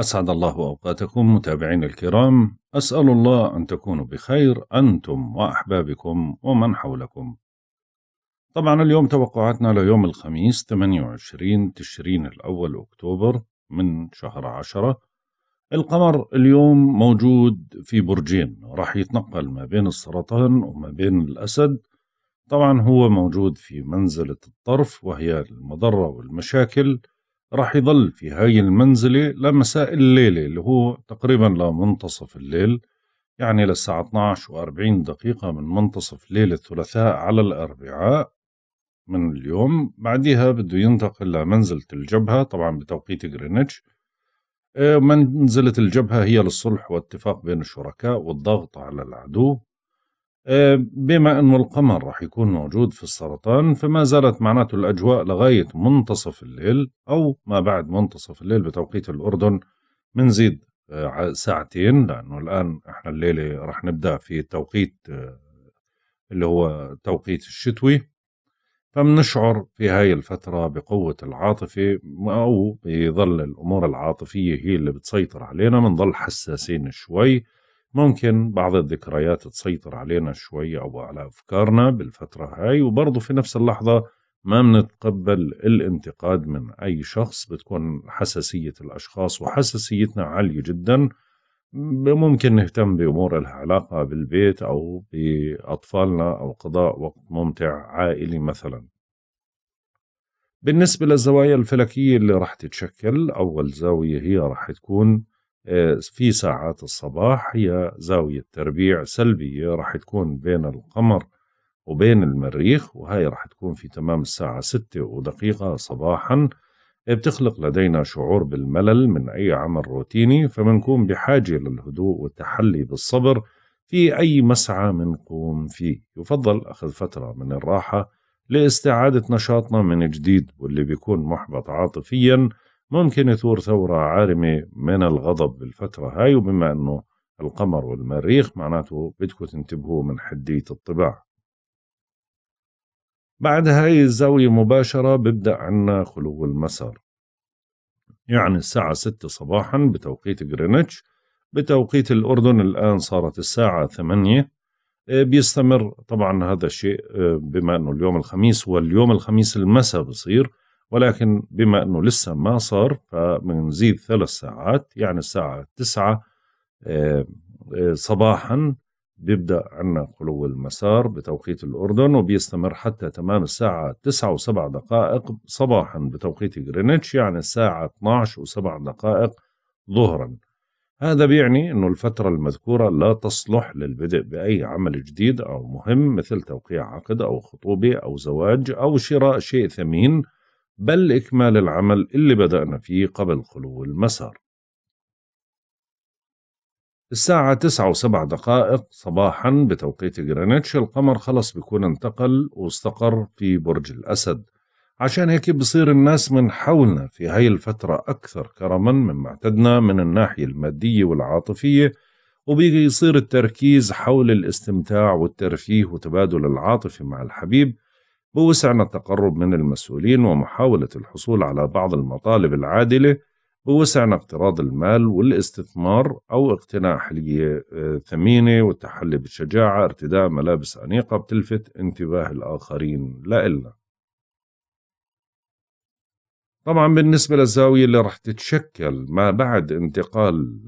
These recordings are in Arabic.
أسعد الله أوقاتكم متابعين الكرام أسأل الله أن تكونوا بخير أنتم وأحبابكم ومن حولكم طبعا اليوم توقعاتنا ليوم الخميس 28 تشرين الأول أكتوبر من شهر عشرة القمر اليوم موجود في برجين راح يتنقل ما بين السرطان وما بين الأسد طبعا هو موجود في منزلة الطرف وهي المضرة والمشاكل راح يضل في هاي المنزلة لمساء الليلة اللي هو تقريبا لمنتصف الليل يعني للساعة 12 و40 دقيقة من منتصف ليلة الثلاثاء على الأربعاء من اليوم بعدها بده ينتقل لمنزلة الجبهة طبعا بتوقيت جرينتش آه، منزلة الجبهة هي للصلح واتفاق بين الشركاء والضغط على العدو بما أنه القمر رح يكون موجود في السرطان فما زالت معناته الأجواء لغاية منتصف الليل أو ما بعد منتصف الليل بتوقيت الأردن منزيد آه، ساعتين لأنه الآن إحنا الليلة رح نبدأ في توقيت آه، اللي هو توقيت الشتوي فمنشعر في هاي الفترة بقوة العاطفة أو بظل الأمور العاطفية هي اللي بتسيطر علينا بنضل حساسين شوي ممكن بعض الذكريات تسيطر علينا شوي أو على أفكارنا بالفترة هاي وبرضه في نفس اللحظة ما بنتقبل الانتقاد من أي شخص بتكون حساسية الأشخاص وحساسيتنا عالية جدا ممكن نهتم بأمور العلاقة علاقة بالبيت أو بأطفالنا أو قضاء وقت ممتع عائلي مثلا بالنسبة للزوايا الفلكية اللي راح تتشكل أول زاوية هي راح تكون في ساعات الصباح هي زاوية تربيع سلبية راح تكون بين القمر وبين المريخ وهي راح تكون في تمام الساعة ستة ودقيقة صباحا بتخلق لدينا شعور بالملل من أي عمل روتيني فبنكون بحاجة للهدوء والتحلي بالصبر في أي مسعى منقوم فيه يفضل أخذ فترة من الراحة لاستعادة نشاطنا من جديد واللي بيكون محبط عاطفياً ممكن يثور ثورة عارمة من الغضب بالفترة هاي وبما أنه القمر والمريخ معناته بدكم تنتبهوا من حدية الطباع بعد هاي الزاوية مباشرة ببدأ عنا خلو المسار يعني الساعة ستة صباحا بتوقيت غرينتش بتوقيت الأردن الآن صارت الساعة ثمانية آه، بيستمر طبعا هذا الشيء آه، بما أنه اليوم الخميس واليوم الخميس المساء بصير ولكن بما أنه لسه ما صار فبنزيد ثلاث ساعات يعني الساعة تسعة آه، آه، صباحا بيبدأ عنا خلو المسار بتوقيت الأردن وبيستمر حتى تمام الساعة تسعة وسبع دقائق صباحا بتوقيت غرينتش يعني الساعة 12 وسبع دقائق ظهرا هذا بيعني أنه الفترة المذكورة لا تصلح للبدء بأي عمل جديد أو مهم مثل توقيع عقد أو خطوبة أو زواج أو شراء شيء ثمين بل إكمال العمل اللي بدأنا فيه قبل خلو المسار الساعة تسعة وسبع دقائق صباحا بتوقيت جرينتش القمر خلص بيكون انتقل واستقر في برج الأسد عشان هيك بصير الناس من حولنا في هاي الفترة أكثر كرما مما اعتدنا من الناحية المادية والعاطفية وبيصير التركيز حول الاستمتاع والترفيه وتبادل العاطفة مع الحبيب بوسعنا التقرب من المسؤولين ومحاولة الحصول على بعض المطالب العادلة بوسعنا اقتراض المال والاستثمار أو اقتناء حلية آه، ثمينة والتحلي بالشجاعة ارتداء ملابس أنيقة بتلفت انتباه الآخرين لإلنا طبعا بالنسبة للزاوية اللي رح تتشكل ما بعد انتقال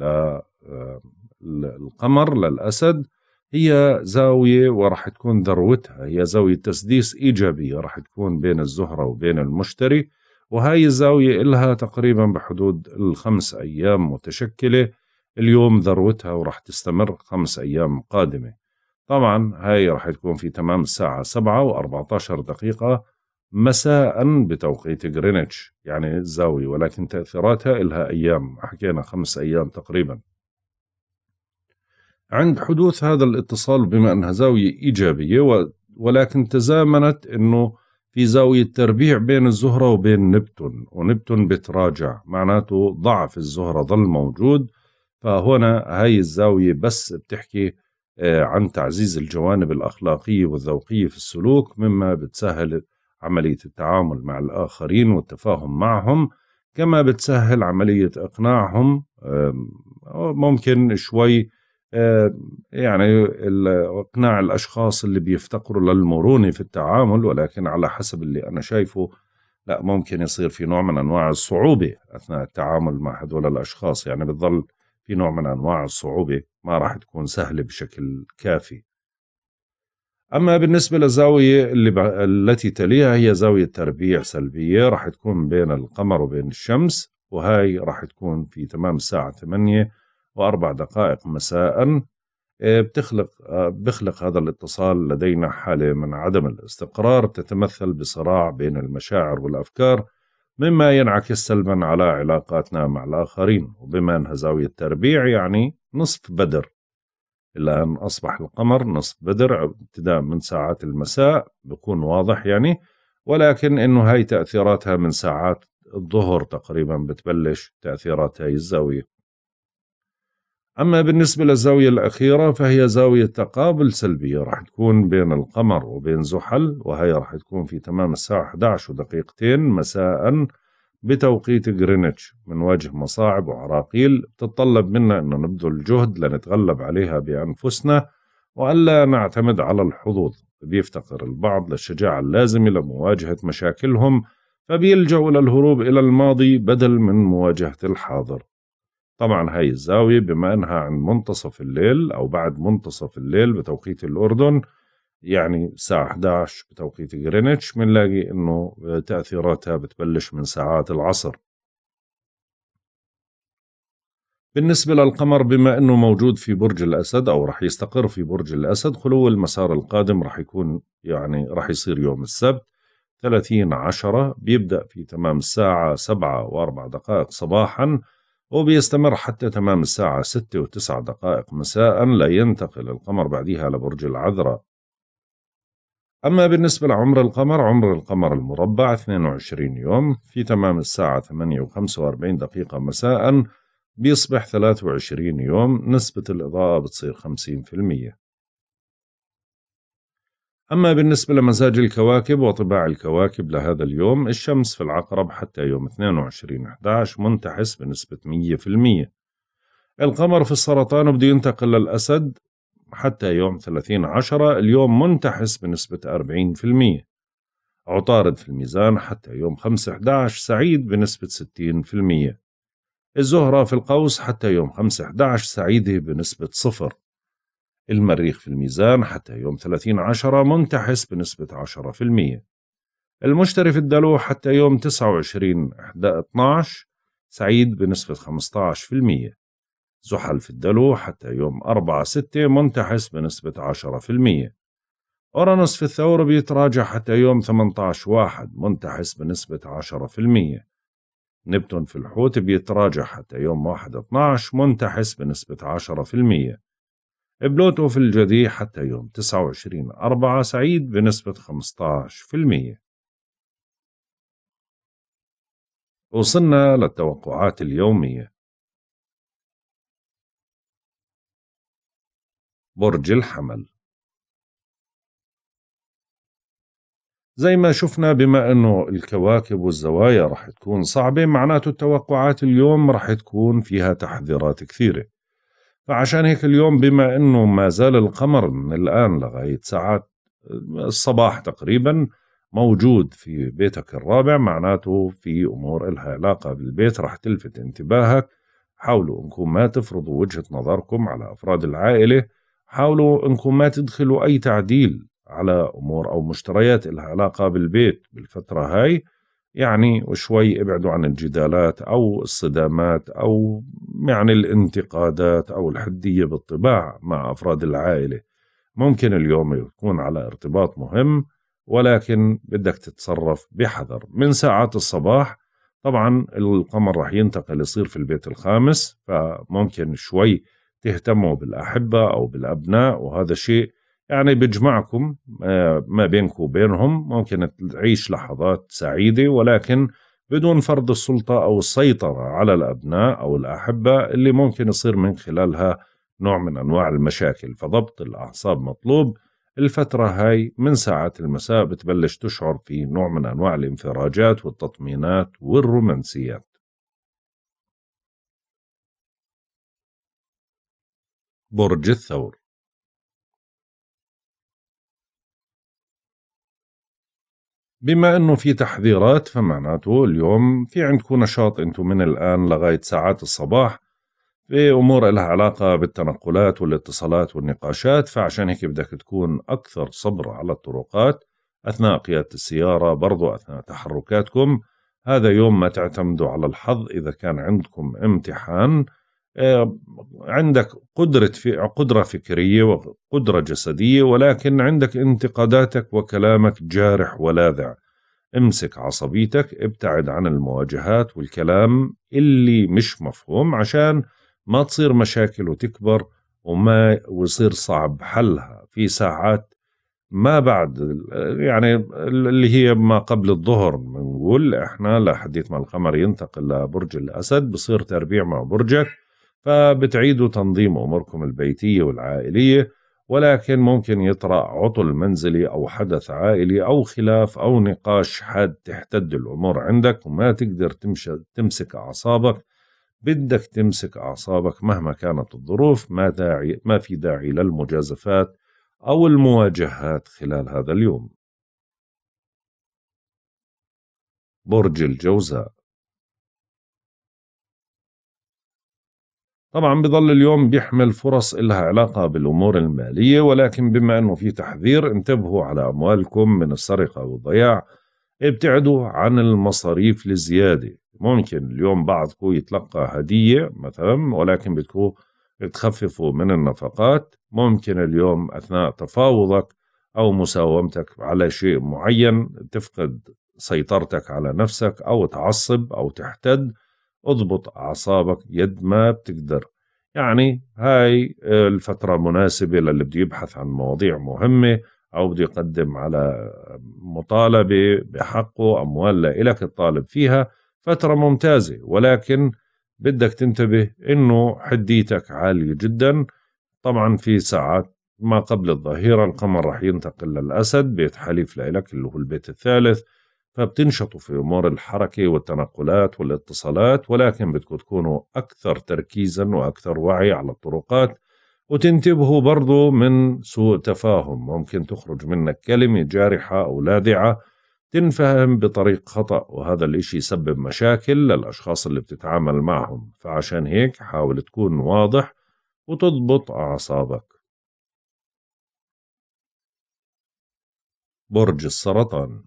للقمر آه، للأسد هي زاوية وراح تكون ذروتها هي زاوية تسديس إيجابية راح تكون بين الزهرة وبين المشتري وهاي الزاوية إلها تقريبا بحدود الخمس أيام متشكلة اليوم ذروتها وراح تستمر خمس أيام قادمة طبعا هاي راح تكون في تمام الساعة سبعة و14 دقيقة مساء بتوقيت غرينتش يعني الزاوية ولكن تأثيراتها إلها أيام حكينا خمس أيام تقريباً عند حدوث هذا الاتصال بما أنها زاوية إيجابية ولكن تزامنت أنه في زاوية تربيع بين الزهرة وبين نبتون ونبتون بتراجع معناته ضعف الزهرة ظل موجود فهنا هاي الزاوية بس بتحكي آه، عن تعزيز الجوانب الأخلاقية والذوقية في السلوك مما بتسهل عملية التعامل مع الآخرين والتفاهم معهم كما بتسهل عملية إقناعهم ممكن شوي آه، يعني اقناع الاشخاص اللي بيفتقروا للمرونه في التعامل ولكن على حسب اللي انا شايفه لا ممكن يصير في نوع من انواع الصعوبه اثناء التعامل مع هذول الاشخاص يعني بتظل في نوع من انواع الصعوبه ما راح تكون سهله بشكل كافي اما بالنسبه للزاويه اللي ب... التي تليها هي زاويه تربيع سلبيه راح تكون بين القمر وبين الشمس وهي راح تكون في تمام الساعه 8 وأربع دقائق مساء آه، بتخلق آه، بخلق هذا الاتصال لدينا حالة من عدم الاستقرار تتمثل بصراع بين المشاعر والأفكار مما ينعكس سلبا على علاقاتنا مع الآخرين وبما أنها زاوية تربيع يعني نصف بدر إلا أن أصبح القمر نصف بدر ابتداء من ساعات المساء بكون واضح يعني ولكن إنه هاي تأثيراتها من ساعات الظهر تقريبا بتبلش تأثيرات هاي الزاوية أما بالنسبة للزاوية الأخيرة فهي زاوية تقابل سلبية راح تكون بين القمر وبين زحل وهي راح تكون في تمام الساعة 11 ودقيقتين مساء بتوقيت غرينتش من واجه مصاعب وعراقيل بتتطلب منا أنه نبذل جهد لنتغلب عليها بأنفسنا وألا نعتمد على الحظوظ بيفتقر البعض للشجاعة اللازمة لمواجهة مشاكلهم فبيلجأوا للهروب إلى الماضي بدل من مواجهة الحاضر طبعا هاي الزاوية بما أنها عن منتصف الليل أو بعد منتصف الليل بتوقيت الأردن يعني الساعة 11 بتوقيت جرينتش بنلاقي إنه تأثيراتها بتبلش من ساعات العصر بالنسبة للقمر بما أنه موجود في برج الأسد أو رح يستقر في برج الأسد خلو المسار القادم رح يكون يعني رح يصير يوم السبت 30 عشرة بيبدأ في تمام الساعة 7 و4 دقائق صباحاً وبيستمر حتى تمام الساعة 6 وتسعة دقائق مساء لا ينتقل القمر بعدها لبرج العذراء أما بالنسبة لعمر القمر عمر القمر المربع 22 يوم في تمام الساعة 8 و45 دقيقة مساء بيصبح 23 يوم نسبة الإضاءة بتصير 50% أما بالنسبة لمزاج الكواكب وطباع الكواكب لهذا اليوم الشمس في العقرب حتى يوم 22/11 منتحس بنسبة 100% القمر في السرطان بده ينتقل للأسد حتى يوم 30/10 اليوم منتحس بنسبة 40% عطارد في الميزان حتى يوم 5/11 سعيد بنسبة 60% الزهرة في القوس حتى يوم 5/11 سعيدة بنسبة صفر المريخ في الميزان حتى يوم 30 عشرة منتحس بنسبة 10% المشتري في الدلو حتى يوم 29 إحدى 12 سعيد بنسبة 15% زحل في الدلو حتى يوم 4 6 منتحس بنسبة 10% أورانوس في الثور بيتراجع حتى يوم 18 واحد منتحس بنسبة 10% نبتون في الحوت بيتراجع حتى يوم 1 12 منتحس بنسبة 10% بلوتو في الجدي حتى يوم 29 4 سعيد بنسبة 15% وصلنا للتوقعات اليومية برج الحمل زي ما شفنا بما انه الكواكب والزوايا رح تكون صعبة معناته التوقعات اليوم رح تكون فيها تحذيرات كثيرة فعشان هيك اليوم بما انه ما زال القمر من الان لغايه ساعات الصباح تقريبا موجود في بيتك الرابع معناته في امور الها علاقه بالبيت راح تلفت انتباهك حاولوا انكم ما تفرضوا وجهه نظركم على افراد العائله حاولوا انكم ما تدخلوا اي تعديل على امور او مشتريات الها علاقه بالبيت بالفتره هاي يعني وشوي ابعدوا عن الجدالات أو الصدامات أو يعني الانتقادات أو الحدية بالطباع مع أفراد العائلة ممكن اليوم يكون على ارتباط مهم ولكن بدك تتصرف بحذر من ساعات الصباح طبعا القمر رح ينتقل يصير في البيت الخامس فممكن شوي تهتموا بالأحبة أو بالأبناء وهذا شيء يعني بيجمعكم آه، ما بينكم وبينهم ممكن تعيش لحظات سعيدة ولكن بدون فرض السلطة أو السيطرة على الأبناء أو الأحبة اللي ممكن يصير من خلالها نوع من أنواع المشاكل فضبط الأعصاب مطلوب الفترة هاي من ساعات المساء بتبلش تشعر في نوع من أنواع الانفراجات والتطمينات والرومانسيات برج الثور بما انه في تحذيرات فمعناته اليوم في عندكم نشاط انتم من الان لغايه ساعات الصباح في امور لها علاقه بالتنقلات والاتصالات والنقاشات فعشان هيك بدك تكون اكثر صبر على الطرقات اثناء قياده السياره برضو اثناء تحركاتكم هذا يوم ما تعتمدوا على الحظ اذا كان عندكم امتحان آه، عندك قدرة في قدرة فكرية وقدرة جسدية ولكن عندك انتقاداتك وكلامك جارح ولاذع امسك عصبيتك ابتعد عن المواجهات والكلام اللي مش مفهوم عشان ما تصير مشاكل وتكبر وما ويصير صعب حلها في ساعات ما بعد يعني اللي هي ما قبل الظهر بنقول احنا لحديث ما القمر ينتقل لبرج الاسد بصير تربيع مع برجك فبتعيدوا تنظيم أموركم البيتية والعائلية ولكن ممكن يطرأ عطل منزلي أو حدث عائلي أو خلاف أو نقاش حاد تحتد الأمور عندك وما تقدر تمسك أعصابك بدك تمسك أعصابك مهما كانت الظروف ما, داعي ما في داعي للمجازفات أو المواجهات خلال هذا اليوم برج الجوزاء طبعا بضل اليوم بيحمل فرص إلها علاقة بالأمور المالية ولكن بما أنه في تحذير انتبهوا على أموالكم من السرقة والضياع ابتعدوا عن المصاريف الزيادة ممكن اليوم بعضكم يتلقى هدية مثلا ولكن بتكون تخففوا من النفقات ممكن اليوم أثناء تفاوضك أو مساومتك على شيء معين تفقد سيطرتك على نفسك أو تعصب أو تحتد اضبط أعصابك يد ما بتقدر يعني هاي الفترة مناسبة للي بده يبحث عن مواضيع مهمة أو بده يقدم على مطالبة بحقه أموال لإلك الطالب فيها فترة ممتازة ولكن بدك تنتبه إنه حديتك عالية جدا طبعا في ساعات ما قبل الظهيرة القمر رح ينتقل للأسد بيت حليف لإلك اللي هو البيت الثالث فبتنشطوا في أمور الحركة والتنقلات والاتصالات ولكن بدكم تكونوا أكثر تركيزا وأكثر وعي على الطرقات وتنتبهوا برضو من سوء تفاهم ممكن تخرج منك كلمة جارحة أو لاذعة تنفهم بطريق خطأ وهذا الإشي يسبب مشاكل للأشخاص اللي بتتعامل معهم فعشان هيك حاول تكون واضح وتضبط أعصابك برج السرطان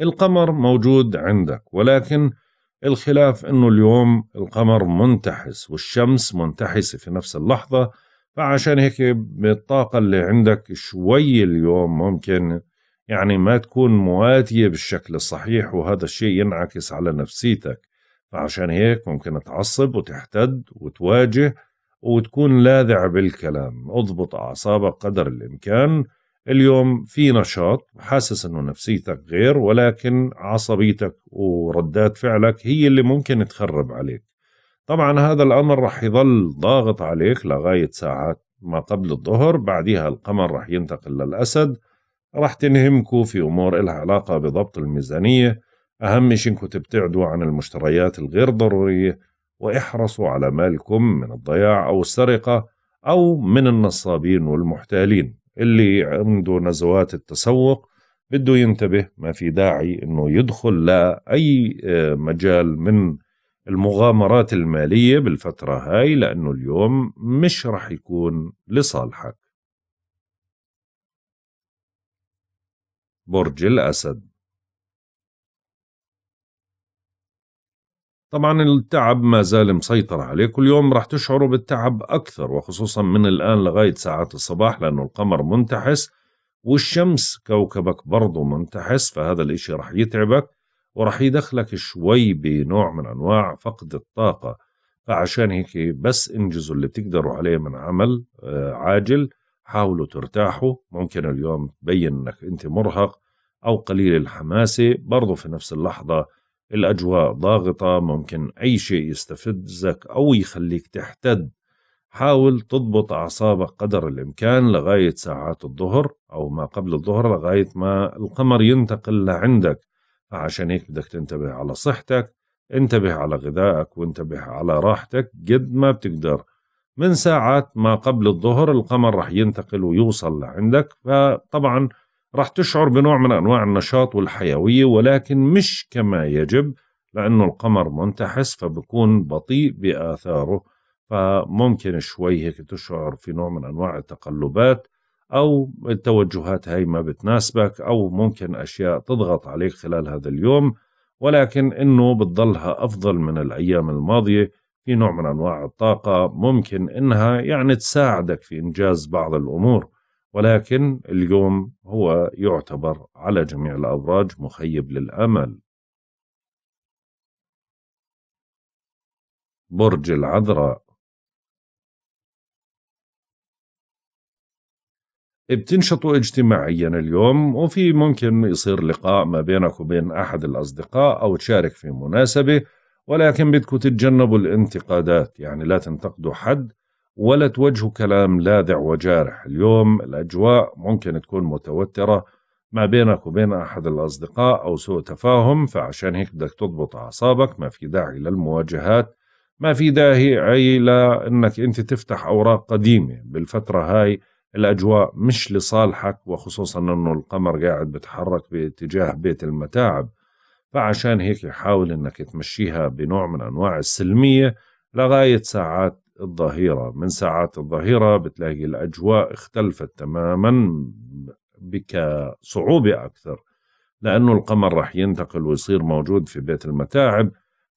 القمر موجود عندك ولكن الخلاف انه اليوم القمر منتحس والشمس منتحسه في نفس اللحظه فعشان هيك بالطاقه اللي عندك شوي اليوم ممكن يعني ما تكون مواتيه بالشكل الصحيح وهذا الشيء ينعكس على نفسيتك فعشان هيك ممكن تعصب وتحتد وتواجه وتكون لاذع بالكلام اضبط اعصابك قدر الامكان اليوم في نشاط حاسس انه نفسيتك غير ولكن عصبيتك وردات فعلك هي اللي ممكن تخرب عليك طبعا هذا الامر رح يظل ضاغط عليك لغايه ساعات ما قبل الظهر بعدها القمر رح ينتقل للاسد رح تنهمكوا في امور إلها علاقه بضبط الميزانيه اهم شيء انكم تبتعدوا عن المشتريات الغير ضروريه واحرصوا على مالكم من الضياع او السرقه او من النصابين والمحتالين اللي عنده نزوات التسوق بده ينتبه ما في داعي انه يدخل لاي آه، مجال من المغامرات الماليه بالفتره هاي لانه اليوم مش رح يكون لصالحك برج الاسد طبعا التعب ما زال مسيطر عليه كل يوم رح تشعروا بالتعب أكثر وخصوصا من الآن لغاية ساعات الصباح لأنه القمر منتحس والشمس كوكبك برضه منتحس فهذا الإشي رح يتعبك ورح يدخلك شوي بنوع من أنواع فقد الطاقة فعشان هيك بس انجزوا اللي بتقدروا عليه من عمل آه، عاجل حاولوا ترتاحوا ممكن اليوم تبين انك انت مرهق او قليل الحماسه برضو في نفس اللحظه الأجواء ضاغطة ممكن أي شيء يستفزك أو يخليك تحتد حاول تضبط أعصابك قدر الإمكان لغاية ساعات الظهر أو ما قبل الظهر لغاية ما القمر ينتقل لعندك عشان هيك بدك تنتبه على صحتك انتبه على غذائك وانتبه على راحتك قد ما بتقدر من ساعات ما قبل الظهر القمر رح ينتقل ويوصل لعندك فطبعا راح تشعر بنوع من أنواع النشاط والحيوية ولكن مش كما يجب لأنه القمر منتحس فبكون بطيء بآثاره فممكن شوي هيك تشعر في نوع من أنواع التقلبات أو التوجهات هاي ما بتناسبك أو ممكن أشياء تضغط عليك خلال هذا اليوم ولكن إنه بتضلها أفضل من الأيام الماضية في نوع من أنواع الطاقة ممكن إنها يعني تساعدك في إنجاز بعض الأمور ولكن اليوم هو يعتبر على جميع الأبراج مخيب للأمل برج العذراء بتنشطوا اجتماعيا اليوم وفي ممكن يصير لقاء ما بينك وبين أحد الأصدقاء أو تشارك في مناسبة ولكن بدكم تتجنبوا الانتقادات يعني لا تنتقدوا حد ولا توجهوا كلام لاذع وجارح اليوم الأجواء ممكن تكون متوترة ما بينك وبين أحد الأصدقاء أو سوء تفاهم فعشان هيك بدك تضبط أعصابك ما في داعي للمواجهات ما في داعي لأنك أنت تفتح أوراق قديمة بالفترة هاي الأجواء مش لصالحك وخصوصا أنه القمر قاعد بتحرك باتجاه بيت المتاعب فعشان هيك حاول أنك تمشيها بنوع من أنواع السلمية لغاية ساعات الظهيرة من ساعات الظهيرة بتلاقي الأجواء اختلفت تماما بك صعوبة أكثر لأنه القمر رح ينتقل ويصير موجود في بيت المتاعب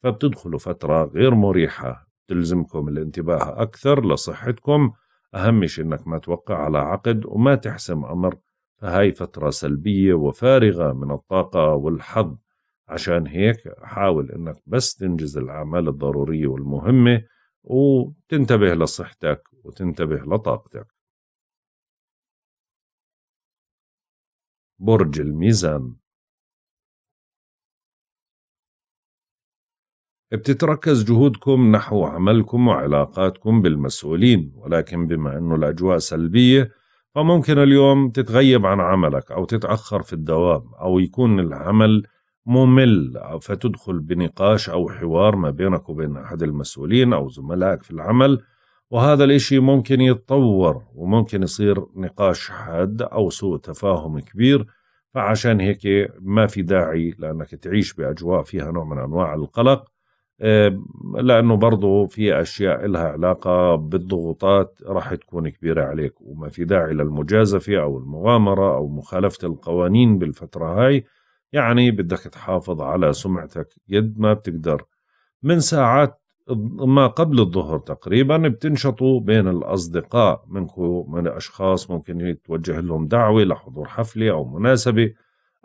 فبتدخلوا فترة غير مريحة تلزمكم الانتباه أكثر لصحتكم أهم شيء أنك ما توقع على عقد وما تحسم أمر فهاي فترة سلبية وفارغة من الطاقة والحظ عشان هيك حاول أنك بس تنجز الأعمال الضرورية والمهمة وتنتبه لصحتك وتنتبه لطاقتك برج الميزان بتتركز جهودكم نحو عملكم وعلاقاتكم بالمسؤولين ولكن بما أنه الأجواء سلبية فممكن اليوم تتغيب عن عملك أو تتأخر في الدوام أو يكون العمل ممل فتدخل بنقاش أو حوار ما بينك وبين أحد المسؤولين أو زملائك في العمل وهذا الإشي ممكن يتطور وممكن يصير نقاش حاد أو سوء تفاهم كبير فعشان هيك ما في داعي لأنك تعيش بأجواء فيها نوع من أنواع القلق لأنه برضو في أشياء لها علاقة بالضغوطات راح تكون كبيرة عليك وما في داعي للمجازفة أو المغامرة أو مخالفة القوانين بالفترة هاي يعني بدك تحافظ على سمعتك قد ما بتقدر من ساعات ما قبل الظهر تقريبا بتنشطوا بين الأصدقاء منكم من أشخاص ممكن توجه لهم دعوة لحضور حفلة أو مناسبة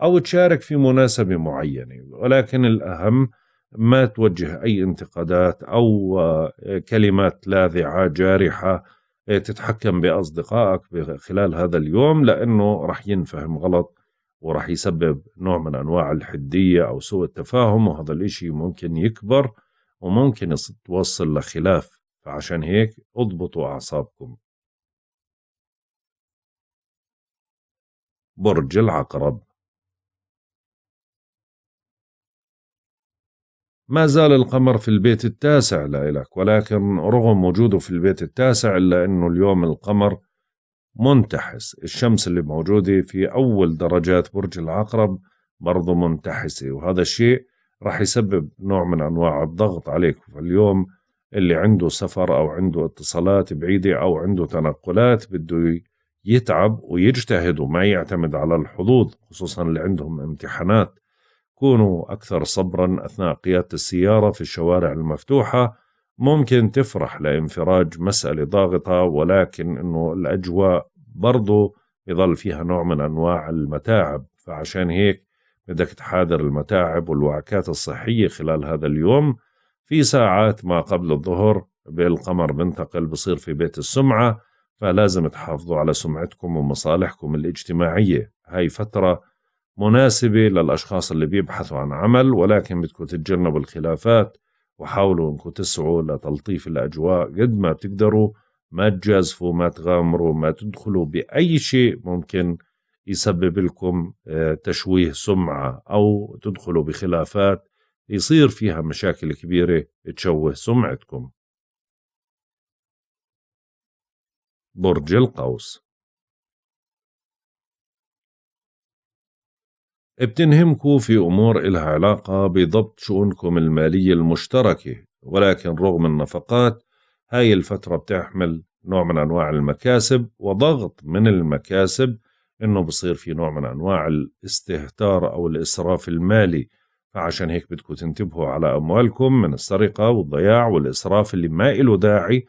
أو تشارك في مناسبة معينة ولكن الأهم ما توجه أي انتقادات أو آه، كلمات لاذعة جارحة آه، تتحكم بأصدقائك خلال هذا اليوم لأنه رح ينفهم غلط وراح يسبب نوع من أنواع الحدية أو سوء التفاهم وهذا الإشي ممكن يكبر وممكن توصل لخلاف فعشان هيك اضبطوا أعصابكم برج العقرب ما زال القمر في البيت التاسع لإلك ولكن رغم وجوده في البيت التاسع إلا أنه اليوم القمر منتحس الشمس اللي موجودة في أول درجات برج العقرب برضه منتحسة وهذا الشيء رح يسبب نوع من أنواع الضغط عليك فاليوم اللي عنده سفر أو عنده اتصالات بعيدة أو عنده تنقلات بده يتعب ويجتهد وما يعتمد على الحظوظ خصوصا اللي عندهم امتحانات كونوا أكثر صبرا أثناء قيادة السيارة في الشوارع المفتوحة ممكن تفرح لانفراج مسألة ضاغطة ولكن أنه الأجواء برضو يظل فيها نوع من أنواع المتاعب فعشان هيك بدك تحاذر المتاعب والوعكات الصحية خلال هذا اليوم في ساعات ما قبل الظهر بالقمر بنتقل بصير في بيت السمعة فلازم تحافظوا على سمعتكم ومصالحكم الاجتماعية هاي فترة مناسبة للأشخاص اللي بيبحثوا عن عمل ولكن بدكم تتجنبوا الخلافات وحاولوا انكم تسعوا لتلطيف الاجواء قد ما بتقدروا ما تجازفوا ما تغامروا ما تدخلوا باي شيء ممكن يسبب لكم آه، تشويه سمعه او تدخلوا بخلافات يصير فيها مشاكل كبيره تشوه سمعتكم برج القوس بتنهمكوا في أمور إلها علاقة بضبط شؤونكم المالية المشتركة ولكن رغم النفقات هاي الفترة بتحمل نوع من أنواع المكاسب وضغط من المكاسب إنه بصير في نوع من أنواع الاستهتار أو الإسراف المالي فعشان هيك بدكم تنتبهوا على أموالكم من السرقة والضياع والإسراف اللي ما إله داعي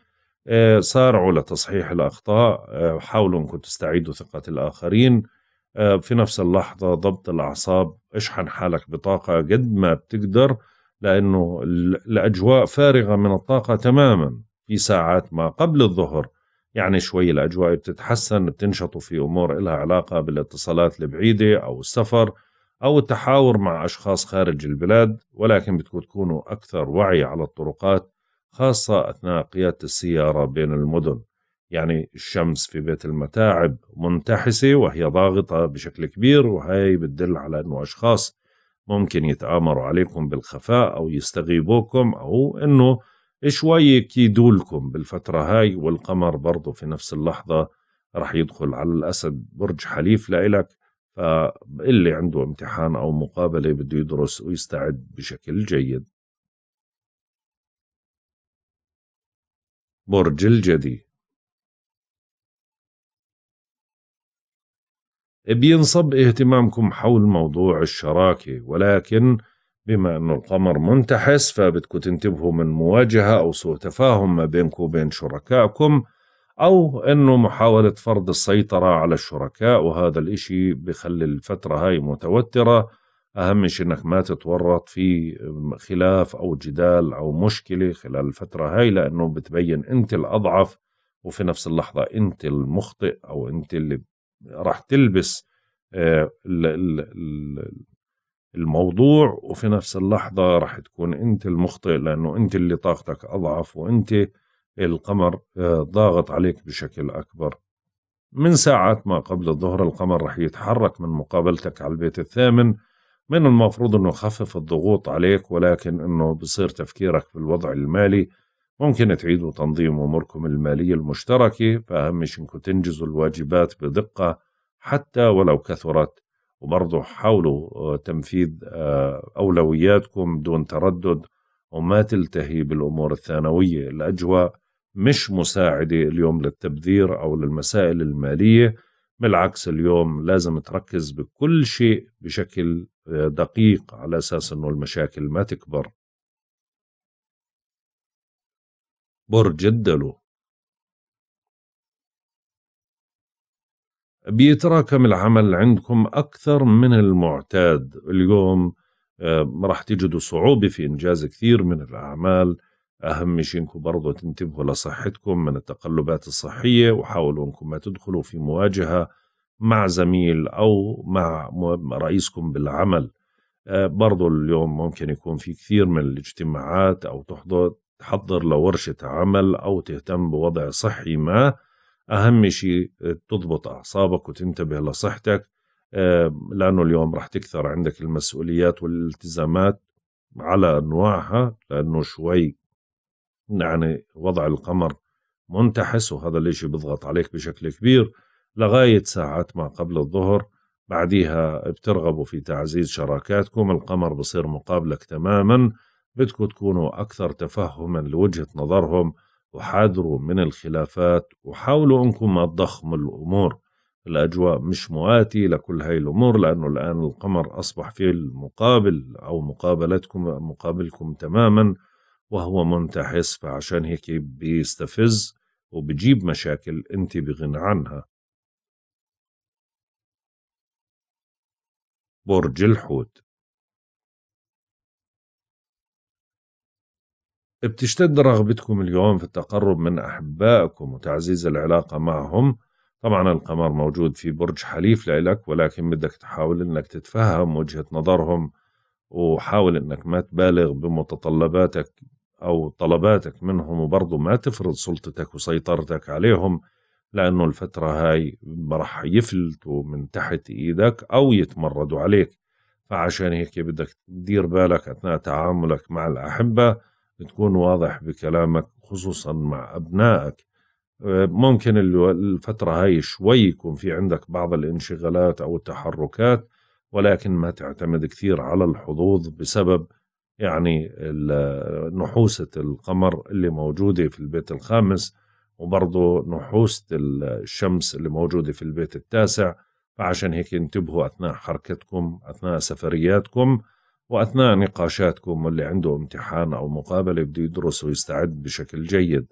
آه، صارعوا لتصحيح الأخطاء آه، حاولوا أنكم تستعيدوا ثقة الآخرين آه، في نفس اللحظة ضبط الأعصاب اشحن حالك بطاقة قد ما بتقدر لأنه الأجواء فارغة من الطاقة تماما في ساعات ما قبل الظهر يعني شوي الأجواء بتتحسن بتنشطوا في أمور إلها علاقة بالاتصالات البعيدة أو السفر أو التحاور مع أشخاص خارج البلاد ولكن بدكم تكونوا أكثر وعي على الطرقات خاصة أثناء قيادة السيارة بين المدن يعني الشمس في بيت المتاعب منتحسة وهي ضاغطة بشكل كبير وهي بتدل على أنه أشخاص ممكن يتآمروا عليكم بالخفاء أو يستغيبوكم أو أنه شوي كيدولكم بالفترة هاي والقمر برضو في نفس اللحظة رح يدخل على الأسد برج حليف لإلك فاللي عنده امتحان أو مقابلة بده يدرس ويستعد بشكل جيد برج الجدي بينصب اهتمامكم حول موضوع الشراكة ولكن بما أنه القمر منتحس فبدكم تنتبهوا من مواجهة أو سوء تفاهم ما بينكم وبين شركائكم أو أنه محاولة فرض السيطرة على الشركاء وهذا الإشي بخلي الفترة هاي متوترة أهم شيء أنك ما تتورط في خلاف أو جدال أو مشكلة خلال الفترة هاي لأنه بتبين أنت الأضعف وفي نفس اللحظة أنت المخطئ أو أنت اللي راح تلبس آه، الموضوع وفي نفس اللحظة راح تكون أنت المخطئ لأنه أنت اللي طاقتك أضعف وأنت القمر آه، ضاغط عليك بشكل أكبر من ساعات ما قبل الظهر القمر راح يتحرك من مقابلتك على البيت الثامن من المفروض أنه يخفف الضغوط عليك ولكن أنه بصير تفكيرك في الوضع المالي ممكن تعيدوا تنظيم أموركم المالية المشتركة فأهم شيء إنكم تنجزوا الواجبات بدقة حتى ولو كثرت وبرضه حاولوا آه، تنفيذ آه، أولوياتكم دون تردد وما تلتهي بالأمور الثانوية الأجواء مش مساعدة اليوم للتبذير أو للمسائل المالية بالعكس اليوم لازم تركز بكل شيء بشكل آه، دقيق على أساس أنه المشاكل ما تكبر برج الدلو بيتراكم العمل عندكم أكثر من المعتاد اليوم آه، راح تجدوا صعوبة في إنجاز كثير من الأعمال أهم شيء إنكم برضو تنتبهوا لصحتكم من التقلبات الصحية وحاولوا إنكم ما تدخلوا في مواجهة مع زميل أو مع رئيسكم بالعمل آه، برضو اليوم ممكن يكون في كثير من الاجتماعات أو تحضر تحضر لورشة عمل أو تهتم بوضع صحي ما أهم شيء آه، تضبط أعصابك وتنتبه لصحتك آه، لأنه اليوم رح تكثر عندك المسؤوليات والالتزامات على أنواعها لأنه شوي يعني وضع القمر منتحس وهذا الاشي بيضغط عليك بشكل كبير لغاية ساعات ما قبل الظهر بعديها بترغبوا في تعزيز شراكاتكم القمر بصير مقابلك تماما بدكم تكونوا أكثر تفهما لوجهة نظرهم وحاذروا من الخلافات وحاولوا أنكم ما تضخموا الأمور الأجواء مش مواتي لكل هاي الأمور لأنه الآن القمر أصبح في المقابل أو مقابلتكم مقابلكم تماما وهو منتحس فعشان هيك بيستفز وبجيب مشاكل أنت بغنى عنها برج الحوت بتشتد رغبتكم اليوم في التقرب من أحبائكم وتعزيز العلاقة معهم طبعا القمر موجود في برج حليف لإلك ولكن بدك تحاول أنك تتفهم وجهة نظرهم وحاول أنك ما تبالغ بمتطلباتك أو طلباتك منهم وبرضه ما تفرض سلطتك وسيطرتك عليهم لأنه الفترة هاي راح يفلتوا من تحت إيدك أو يتمردوا عليك فعشان هيك بدك تدير بالك أثناء تعاملك مع الأحبة تكون واضح بكلامك خصوصا مع أبنائك آه، ممكن الفترة هاي شوي يكون في عندك بعض الانشغالات أو التحركات ولكن ما تعتمد كثير على الحظوظ بسبب يعني نحوسة القمر اللي موجودة في البيت الخامس وبرضه نحوسة الشمس اللي موجودة في البيت التاسع فعشان هيك انتبهوا أثناء حركتكم أثناء سفرياتكم وأثناء نقاشاتكم واللي عنده امتحان أو مقابلة بده يدرس ويستعد بشكل جيد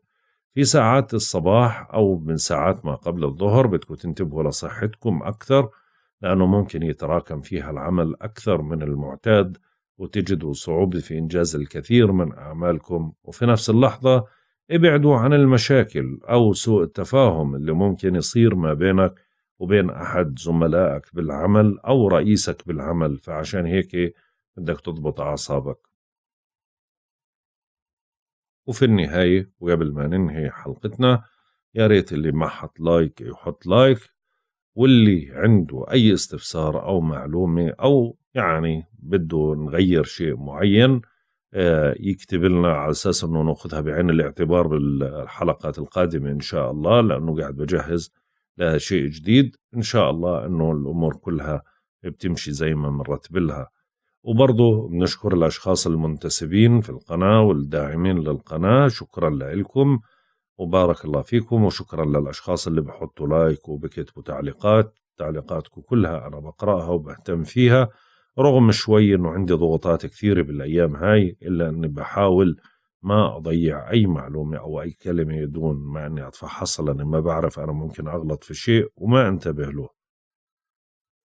في ساعات الصباح أو من ساعات ما قبل الظهر بدكم تنتبهوا لصحتكم أكثر لأنه ممكن يتراكم فيها العمل أكثر من المعتاد وتجدوا صعوبة في إنجاز الكثير من أعمالكم وفي نفس اللحظة ابعدوا عن المشاكل أو سوء التفاهم اللي ممكن يصير ما بينك وبين أحد زملائك بالعمل أو رئيسك بالعمل فعشان هيك بدك تضبط أعصابك وفي النهاية وقبل ما ننهي حلقتنا يا ريت اللي ما حط لايك يحط لايك واللي عنده أي استفسار أو معلومة أو يعني بده نغير شيء معين آه، يكتب لنا على اساس انه ناخذها بعين الاعتبار بالحلقات القادمه ان شاء الله لانه قاعد بجهز لشيء جديد ان شاء الله انه الامور كلها بتمشي زي ما بنرتب لها وبرضه بنشكر الأشخاص المنتسبين في القناة والداعمين للقناة شكرا لكم وبارك الله فيكم وشكرا للأشخاص اللي بحطوا لايك وبكتبوا تعليقات تعليقاتكم كلها أنا بقرأها وبهتم فيها رغم شوي أنه عندي ضغوطات كثيرة بالأيام هاي إلا أني بحاول ما أضيع أي معلومة أو أي كلمة دون ما أني أتفحصها لأني ما بعرف أنا ممكن أغلط في شيء وما أنتبه له